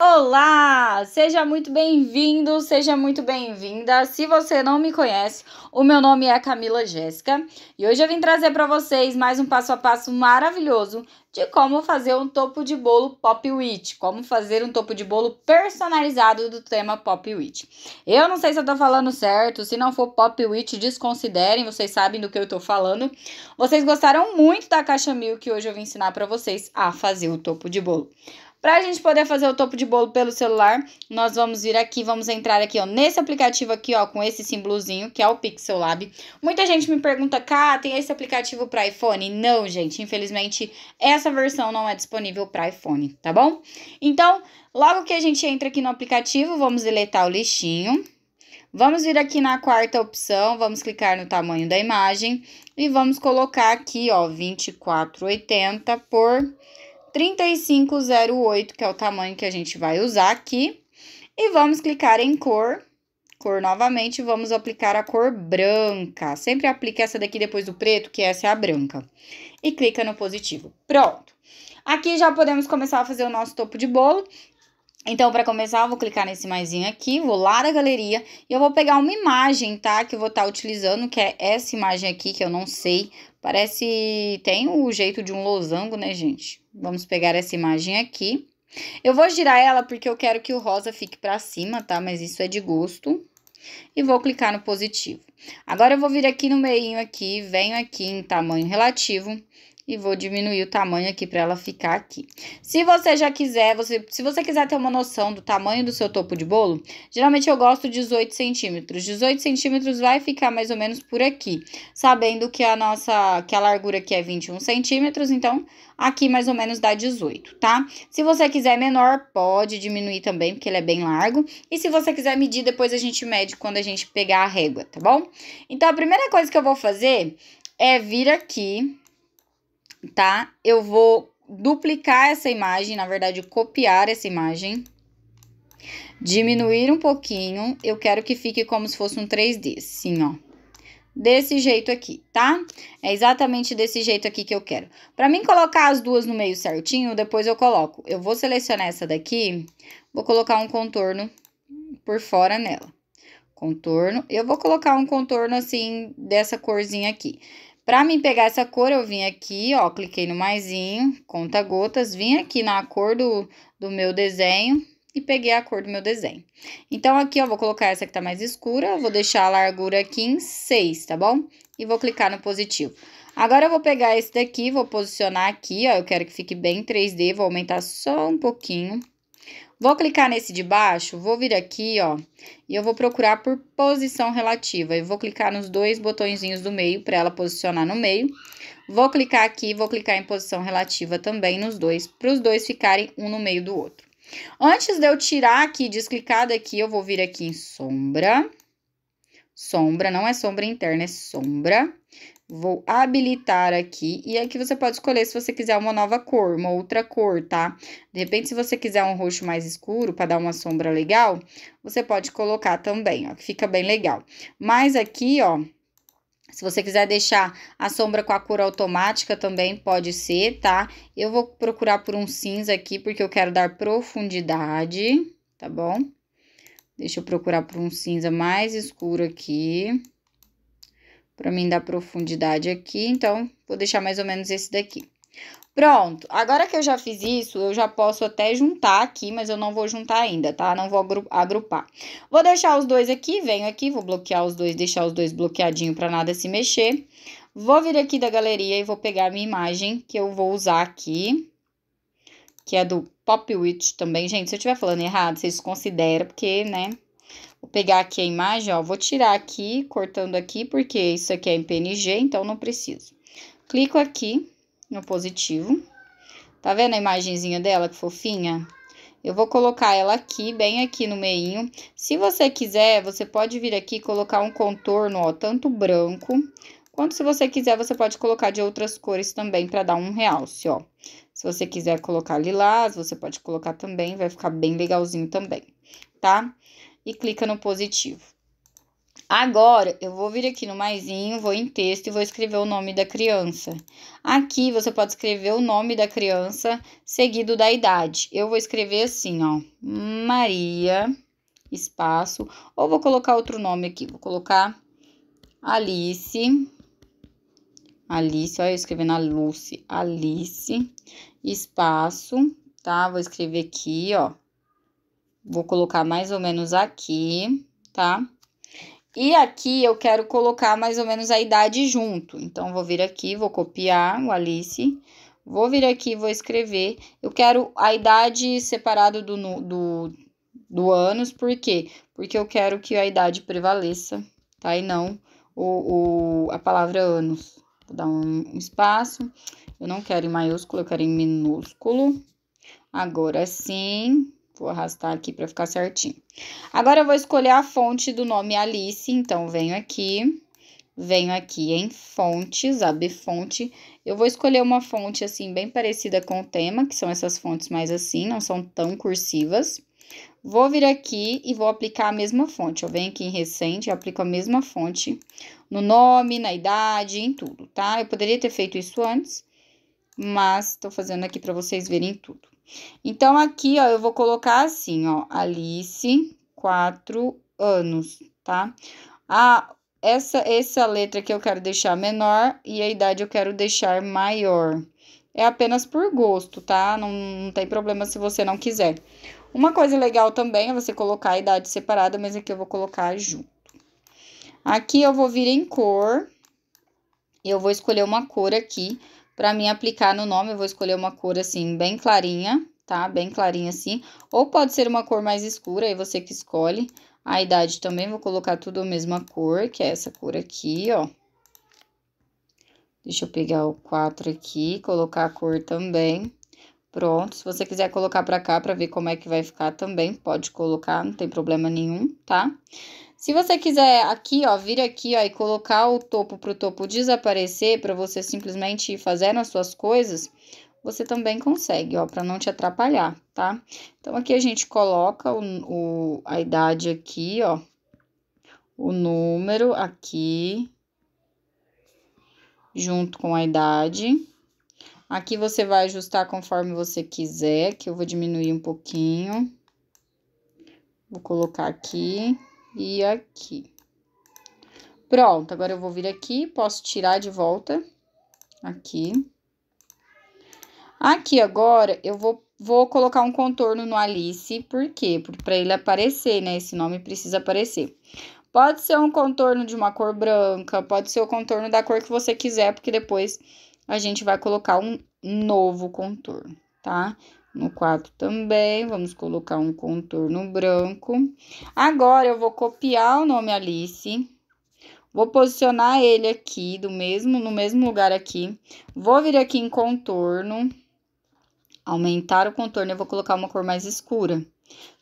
Olá! Seja muito bem-vindo, seja muito bem-vinda. Se você não me conhece, o meu nome é Camila Jéssica e hoje eu vim trazer para vocês mais um passo a passo maravilhoso de como fazer um topo de bolo Pop Witch, como fazer um topo de bolo personalizado do tema Pop Witch. Eu não sei se eu tô falando certo, se não for Pop Witch, desconsiderem, vocês sabem do que eu tô falando. Vocês gostaram muito da caixa mil que hoje eu vim ensinar para vocês a fazer o topo de bolo. Para a gente poder fazer o topo de bolo pelo celular, nós vamos vir aqui, vamos entrar aqui, ó, nesse aplicativo aqui, ó, com esse símbolozinho, que é o Pixel Lab. Muita gente me pergunta, cá, tem esse aplicativo para iPhone? Não, gente, infelizmente, essa versão não é disponível para iPhone, tá bom? Então, logo que a gente entra aqui no aplicativo, vamos deletar o lixinho. Vamos vir aqui na quarta opção, vamos clicar no tamanho da imagem e vamos colocar aqui, ó, 2480 por 3508, que é o tamanho que a gente vai usar aqui. E vamos clicar em cor, cor novamente, vamos aplicar a cor branca. Sempre aplique essa daqui depois do preto, que essa é a branca. E clica no positivo. Pronto. Aqui já podemos começar a fazer o nosso topo de bolo. Então, para começar, eu vou clicar nesse maisinho aqui, vou lá na galeria e eu vou pegar uma imagem, tá? Que eu vou estar tá utilizando, que é essa imagem aqui, que eu não sei Parece. Tem o jeito de um losango, né, gente? Vamos pegar essa imagem aqui. Eu vou girar ela porque eu quero que o rosa fique pra cima, tá? Mas isso é de gosto. E vou clicar no positivo. Agora eu vou vir aqui no meinho aqui, venho aqui em tamanho relativo e vou diminuir o tamanho aqui para ela ficar aqui. Se você já quiser, você, se você quiser ter uma noção do tamanho do seu topo de bolo, geralmente eu gosto 18 centímetros. 18 centímetros vai ficar mais ou menos por aqui, sabendo que a nossa, que a largura aqui é 21 centímetros, então aqui mais ou menos dá 18, tá? Se você quiser menor, pode diminuir também, porque ele é bem largo. E se você quiser medir, depois a gente mede quando a gente pegar a régua, tá bom? Então, a primeira coisa que eu vou fazer é vir aqui tá? Eu vou duplicar essa imagem, na verdade, copiar essa imagem. Diminuir um pouquinho. Eu quero que fique como se fosse um 3D, sim, ó. Desse jeito aqui, tá? É exatamente desse jeito aqui que eu quero. Pra mim colocar as duas no meio certinho, depois eu coloco. Eu vou selecionar essa daqui, vou colocar um contorno por fora nela. Contorno. Eu vou colocar um contorno assim, dessa corzinha aqui. Para me pegar essa cor, eu vim aqui, ó, cliquei no maisinho, conta gotas, vim aqui na cor do, do meu desenho e peguei a cor do meu desenho. Então, aqui, ó, vou colocar essa que tá mais escura, vou deixar a largura aqui em 6, tá bom? E vou clicar no positivo. Agora, eu vou pegar esse daqui, vou posicionar aqui, ó, eu quero que fique bem 3D, vou aumentar só um pouquinho. Vou clicar nesse de baixo, vou vir aqui, ó, e eu vou procurar por posição relativa. Eu vou clicar nos dois botõezinhos do meio para ela posicionar no meio. Vou clicar aqui, vou clicar em posição relativa também nos dois, para os dois ficarem um no meio do outro. Antes de eu tirar aqui, desclicar daqui, eu vou vir aqui em sombra. Sombra, não é sombra interna, é sombra. Vou habilitar aqui e aqui você pode escolher se você quiser uma nova cor, uma outra cor, tá? De repente, se você quiser um roxo mais escuro para dar uma sombra legal, você pode colocar também, ó, que fica bem legal. Mas aqui, ó, se você quiser deixar a sombra com a cor automática também pode ser, tá? Eu vou procurar por um cinza aqui porque eu quero dar profundidade, tá bom? Deixa eu procurar por um cinza mais escuro aqui para mim dar profundidade aqui, então vou deixar mais ou menos esse daqui. Pronto, agora que eu já fiz isso, eu já posso até juntar aqui, mas eu não vou juntar ainda, tá? Não vou agrupar. Vou deixar os dois aqui, venho aqui, vou bloquear os dois, deixar os dois bloqueadinho para nada se mexer. Vou vir aqui da galeria e vou pegar a minha imagem que eu vou usar aqui, que é do Pop Witch também. Gente, se eu estiver falando errado, vocês consideram, porque, né, Vou pegar aqui a imagem, ó, vou tirar aqui, cortando aqui, porque isso aqui é em PNG, então não preciso. Clico aqui no positivo. Tá vendo a imagenzinha dela, que fofinha? Eu vou colocar ela aqui, bem aqui no meinho. Se você quiser, você pode vir aqui e colocar um contorno, ó, tanto branco, quanto se você quiser, você pode colocar de outras cores também para dar um realce, ó. Se você quiser colocar lilás, você pode colocar também, vai ficar bem legalzinho também, tá? e clica no positivo. Agora, eu vou vir aqui no maisinho, vou em texto e vou escrever o nome da criança. Aqui, você pode escrever o nome da criança seguido da idade. Eu vou escrever assim, ó, Maria, espaço, ou vou colocar outro nome aqui, vou colocar Alice, Alice, olha eu escrevendo a Lucy, Alice, espaço, tá? Vou escrever aqui, ó, Vou colocar mais ou menos aqui, tá? E aqui eu quero colocar mais ou menos a idade junto. Então, vou vir aqui, vou copiar o Alice. Vou vir aqui, vou escrever. Eu quero a idade separado do, do, do anos, por quê? Porque eu quero que a idade prevaleça, tá? E não o, o, a palavra anos. Vou dar um, um espaço. Eu não quero em maiúsculo, eu quero em minúsculo. Agora sim, Vou arrastar aqui para ficar certinho. Agora, eu vou escolher a fonte do nome Alice, então, venho aqui, venho aqui em fontes, ab fonte. Eu vou escolher uma fonte, assim, bem parecida com o tema, que são essas fontes mais assim, não são tão cursivas. Vou vir aqui e vou aplicar a mesma fonte. Eu venho aqui em recente, aplico a mesma fonte no nome, na idade, em tudo, tá? Eu poderia ter feito isso antes, mas tô fazendo aqui para vocês verem tudo. Então, aqui, ó, eu vou colocar assim, ó, Alice, quatro anos, tá? A, essa, essa letra que eu quero deixar menor e a idade eu quero deixar maior. É apenas por gosto, tá? Não, não tem problema se você não quiser. Uma coisa legal também é você colocar a idade separada, mas aqui eu vou colocar junto. Aqui eu vou vir em cor, e eu vou escolher uma cor aqui para mim aplicar no nome, eu vou escolher uma cor assim bem clarinha, tá? Bem clarinha assim, ou pode ser uma cor mais escura, aí você que escolhe. A idade também vou colocar tudo a mesma cor, que é essa cor aqui, ó. Deixa eu pegar o 4 aqui, colocar a cor também. Pronto, se você quiser colocar pra cá pra ver como é que vai ficar também, pode colocar, não tem problema nenhum, tá? Tá? Se você quiser aqui, ó, vir aqui, ó, e colocar o topo para o topo desaparecer, para você simplesmente ir fazendo as suas coisas, você também consegue, ó, para não te atrapalhar, tá? Então, aqui a gente coloca o, o, a idade aqui, ó, o número aqui, junto com a idade. Aqui você vai ajustar conforme você quiser, que eu vou diminuir um pouquinho. Vou colocar aqui e aqui. Pronto, agora eu vou vir aqui, posso tirar de volta aqui. Aqui agora eu vou, vou colocar um contorno no Alice, por quê? Para ele aparecer, né? Esse nome precisa aparecer. Pode ser um contorno de uma cor branca, pode ser o contorno da cor que você quiser, porque depois a gente vai colocar um novo contorno, tá? No 4 também, vamos colocar um contorno branco. Agora, eu vou copiar o nome Alice. Vou posicionar ele aqui, do mesmo, no mesmo lugar aqui. Vou vir aqui em contorno. Aumentar o contorno, e vou colocar uma cor mais escura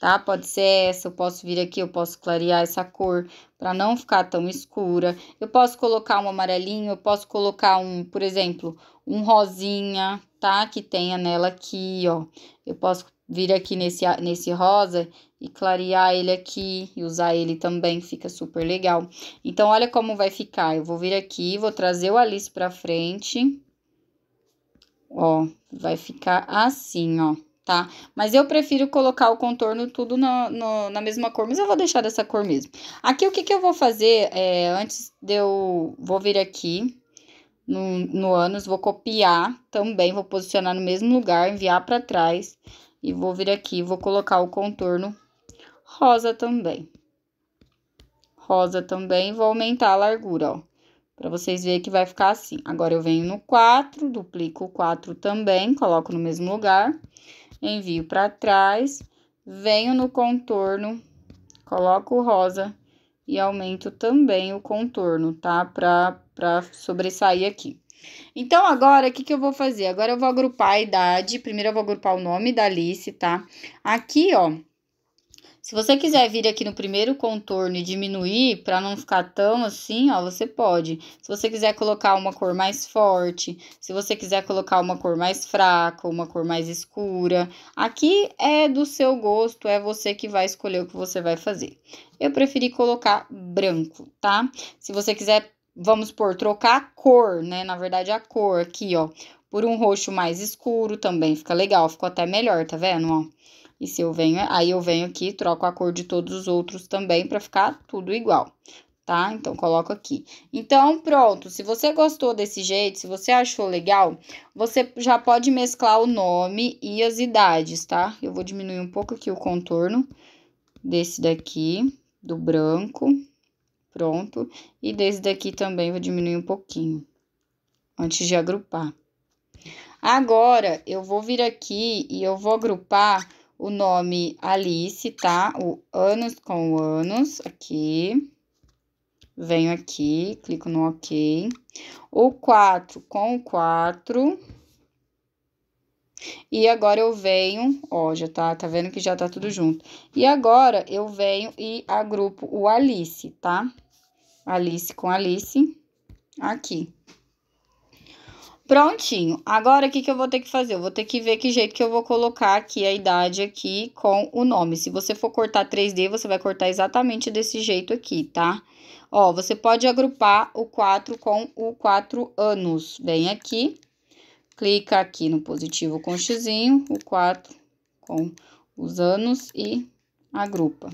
tá? Pode ser essa, eu posso vir aqui, eu posso clarear essa cor para não ficar tão escura. Eu posso colocar um amarelinho, eu posso colocar um, por exemplo, um rosinha, tá? Que tenha nela aqui, ó. Eu posso vir aqui nesse, nesse rosa e clarear ele aqui e usar ele também, fica super legal. Então, olha como vai ficar. Eu vou vir aqui, vou trazer o Alice pra frente. Ó, vai ficar assim, ó tá? Mas eu prefiro colocar o contorno tudo na, no, na mesma cor, mas eu vou deixar dessa cor mesmo. Aqui, o que que eu vou fazer, é, antes de eu... Vou vir aqui no, no ânus, vou copiar também, vou posicionar no mesmo lugar, enviar pra trás. E vou vir aqui, vou colocar o contorno rosa também. Rosa também, vou aumentar a largura, ó. Pra vocês verem que vai ficar assim. Agora, eu venho no 4, duplico o 4 também, coloco no mesmo lugar envio para trás, venho no contorno, coloco o rosa e aumento também o contorno, tá? Pra, sobressair aqui. Então, agora, o que, que eu vou fazer? Agora eu vou agrupar a idade, primeiro eu vou agrupar o nome da Alice, tá? Aqui, ó, se você quiser vir aqui no primeiro contorno e diminuir para não ficar tão assim, ó, você pode. Se você quiser colocar uma cor mais forte, se você quiser colocar uma cor mais fraca, uma cor mais escura, aqui é do seu gosto, é você que vai escolher o que você vai fazer. Eu preferi colocar branco, tá? Se você quiser, vamos por trocar a cor, né? Na verdade, a cor aqui, ó, por um roxo mais escuro também fica legal, ficou até melhor, tá vendo, ó? E se eu venho, aí eu venho aqui, troco a cor de todos os outros também para ficar tudo igual, tá? Então coloco aqui. Então pronto, se você gostou desse jeito, se você achou legal, você já pode mesclar o nome e as idades, tá? Eu vou diminuir um pouco aqui o contorno desse daqui, do branco, pronto. E desse daqui também vou diminuir um pouquinho, antes de agrupar. Agora, eu vou vir aqui e eu vou agrupar o nome Alice, tá? O anos com anos, aqui. Venho aqui, clico no OK. O 4 com 4. E agora eu venho, ó, já tá, tá vendo que já tá tudo junto. E agora eu venho e agrupo o Alice, tá? Alice com Alice, aqui. Prontinho. Agora o que, que eu vou ter que fazer? Eu vou ter que ver que jeito que eu vou colocar aqui a idade aqui com o nome. Se você for cortar 3D, você vai cortar exatamente desse jeito aqui, tá? Ó, você pode agrupar o 4 com o 4 anos. Vem aqui, clica aqui no positivo com xizinho, o 4 com os anos e agrupa.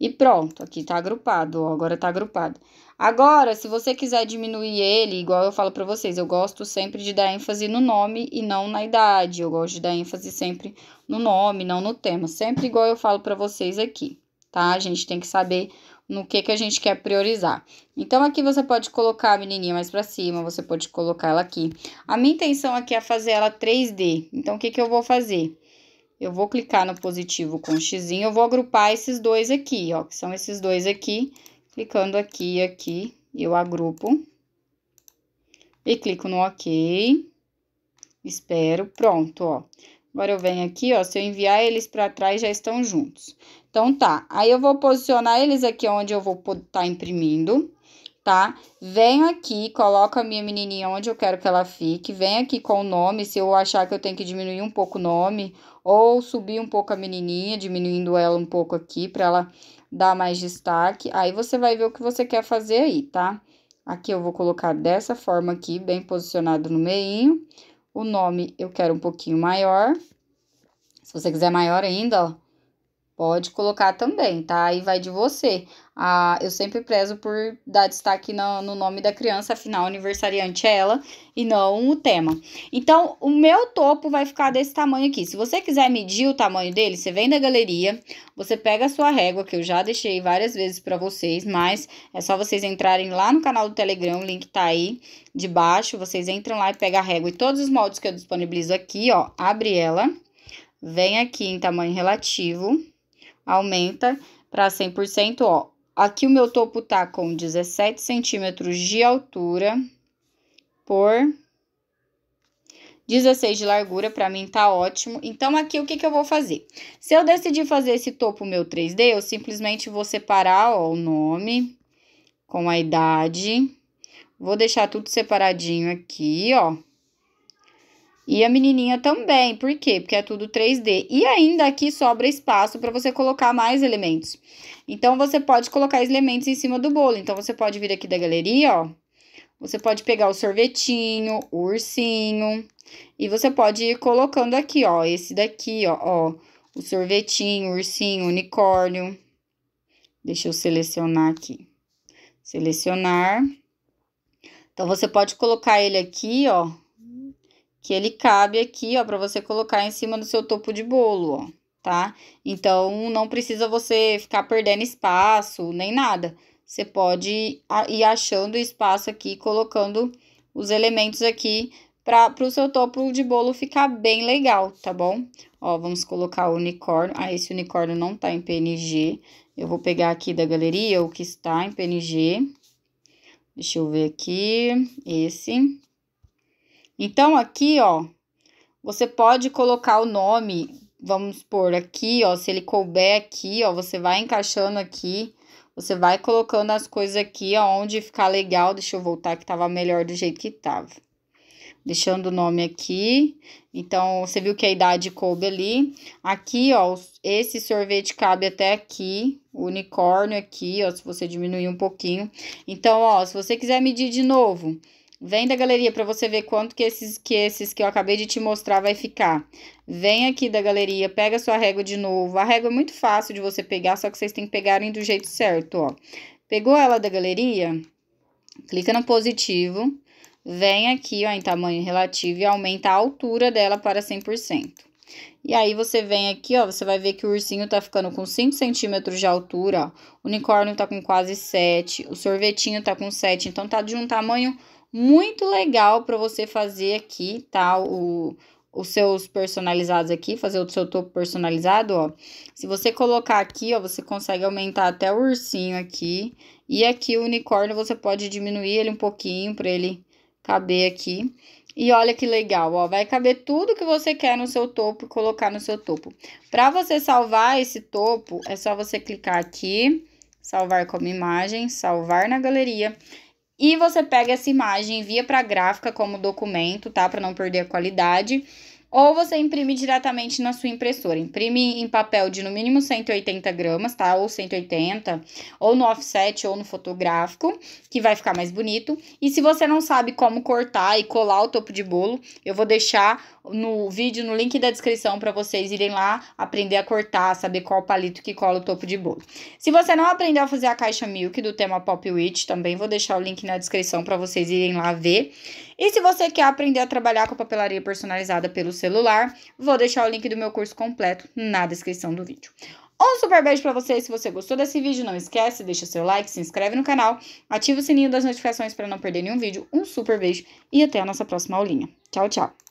E pronto, aqui tá agrupado, ó, agora tá agrupado. Agora, se você quiser diminuir ele, igual eu falo para vocês, eu gosto sempre de dar ênfase no nome e não na idade. Eu gosto de dar ênfase sempre no nome, não no tema. Sempre igual eu falo para vocês aqui, tá? A gente tem que saber no que que a gente quer priorizar. Então aqui você pode colocar a menininha mais para cima, você pode colocar ela aqui. A minha intenção aqui é fazer ela 3D. Então o que que eu vou fazer? Eu vou clicar no positivo com o xizinho, eu vou agrupar esses dois aqui, ó, que são esses dois aqui Clicando aqui e aqui, eu agrupo. E clico no OK. Espero, pronto, ó. Agora eu venho aqui, ó, se eu enviar eles para trás, já estão juntos. Então, tá. Aí, eu vou posicionar eles aqui onde eu vou estar tá imprimindo, tá? Venho aqui, coloco a minha menininha onde eu quero que ela fique. Venho aqui com o nome, se eu achar que eu tenho que diminuir um pouco o nome, ou subir um pouco a menininha, diminuindo ela um pouco aqui, para ela dar mais destaque. Aí você vai ver o que você quer fazer aí, tá? Aqui eu vou colocar dessa forma aqui, bem posicionado no meio. O nome eu quero um pouquinho maior. Se você quiser maior ainda, ó, Pode colocar também, tá? Aí vai de você. Ah, eu sempre prezo por dar destaque no, no nome da criança, afinal, aniversariante é ela e não o tema. Então, o meu topo vai ficar desse tamanho aqui. Se você quiser medir o tamanho dele, você vem da galeria, você pega a sua régua, que eu já deixei várias vezes para vocês, mas é só vocês entrarem lá no canal do Telegram, o link tá aí de baixo. Vocês entram lá e pegam a régua e todos os moldes que eu disponibilizo aqui, ó, abre ela, vem aqui em tamanho relativo aumenta para 100%, ó. Aqui o meu topo tá com 17 centímetros de altura por 16 de largura, para mim tá ótimo. Então, aqui o que, que eu vou fazer? Se eu decidir fazer esse topo meu 3D, eu simplesmente vou separar, ó, o nome com a idade. Vou deixar tudo separadinho aqui, ó. E a menininha também, por quê? Porque é tudo 3D. E ainda aqui sobra espaço para você colocar mais elementos. Então, você pode colocar elementos em cima do bolo. Então, você pode vir aqui da galeria, ó. Você pode pegar o sorvetinho, o ursinho. E você pode ir colocando aqui, ó. Esse daqui, ó. ó o sorvetinho, o ursinho, o unicórnio. Deixa eu selecionar aqui. Selecionar. Então, você pode colocar ele aqui, ó que ele cabe aqui, ó, para você colocar em cima do seu topo de bolo, ó, tá? Então, não precisa você ficar perdendo espaço, nem nada. Você pode ir achando espaço aqui, colocando os elementos aqui para o seu topo de bolo ficar bem legal, tá bom? Ó, vamos colocar o unicórnio. Ah, esse unicórnio não tá em PNG. Eu vou pegar aqui da galeria o que está em PNG. Deixa eu ver aqui. Esse. Então, aqui, ó, você pode colocar o nome, vamos por aqui, ó, se ele couber aqui, ó, você vai encaixando aqui, você vai colocando as coisas aqui, ó, onde ficar legal. Deixa eu voltar que tava melhor do jeito que tava. Deixando o nome aqui. Então, você viu que a idade coube ali. Aqui, ó, esse sorvete cabe até aqui, o unicórnio aqui, ó, se você diminuir um pouquinho. Então, ó, se você quiser medir de novo, Vem da galeria para você ver quanto que esses, que esses que eu acabei de te mostrar vai ficar. Vem aqui da galeria, pega sua régua de novo. A régua é muito fácil de você pegar, só que vocês têm que pegarem do jeito certo, ó. Pegou ela da galeria? Clica no positivo. Vem aqui, ó, em tamanho relativo e aumenta a altura dela para 100%. E aí você vem aqui, ó, você vai ver que o ursinho tá ficando com 5 centímetros de altura, ó. O unicórnio tá com quase 7, o sorvetinho tá com 7, então tá de um tamanho muito legal para você fazer aqui, tá? O, os seus personalizados aqui, fazer o seu topo personalizado, ó. Se você colocar aqui, ó, você consegue aumentar até o ursinho aqui. E aqui o unicórnio você pode diminuir ele um pouquinho para ele caber aqui. E olha que legal, ó, vai caber tudo que você quer no seu topo e colocar no seu topo. Para você salvar esse topo, é só você clicar aqui, salvar como imagem, salvar na galeria. E você pega essa imagem, envia para a gráfica como documento, tá? Para não perder a qualidade. Ou você imprime diretamente na sua impressora. Imprime em papel de no mínimo 180 gramas, tá? Ou 180, ou no offset, ou no fotográfico, que vai ficar mais bonito. E se você não sabe como cortar e colar o topo de bolo, eu vou deixar no vídeo, no link da descrição, para vocês irem lá aprender a cortar, saber qual palito que cola o topo de bolo. Se você não aprendeu a fazer a caixa Milk do tema Pop Witch, também vou deixar o link na descrição para vocês irem lá ver. E se você quer aprender a trabalhar com papelaria personalizada pelo celular, vou deixar o link do meu curso completo na descrição do vídeo. Um super beijo para vocês. Se você gostou desse vídeo, não esquece, deixa seu like, se inscreve no canal, ativa o sininho das notificações para não perder nenhum vídeo. Um super beijo e até a nossa próxima aulinha. Tchau, tchau.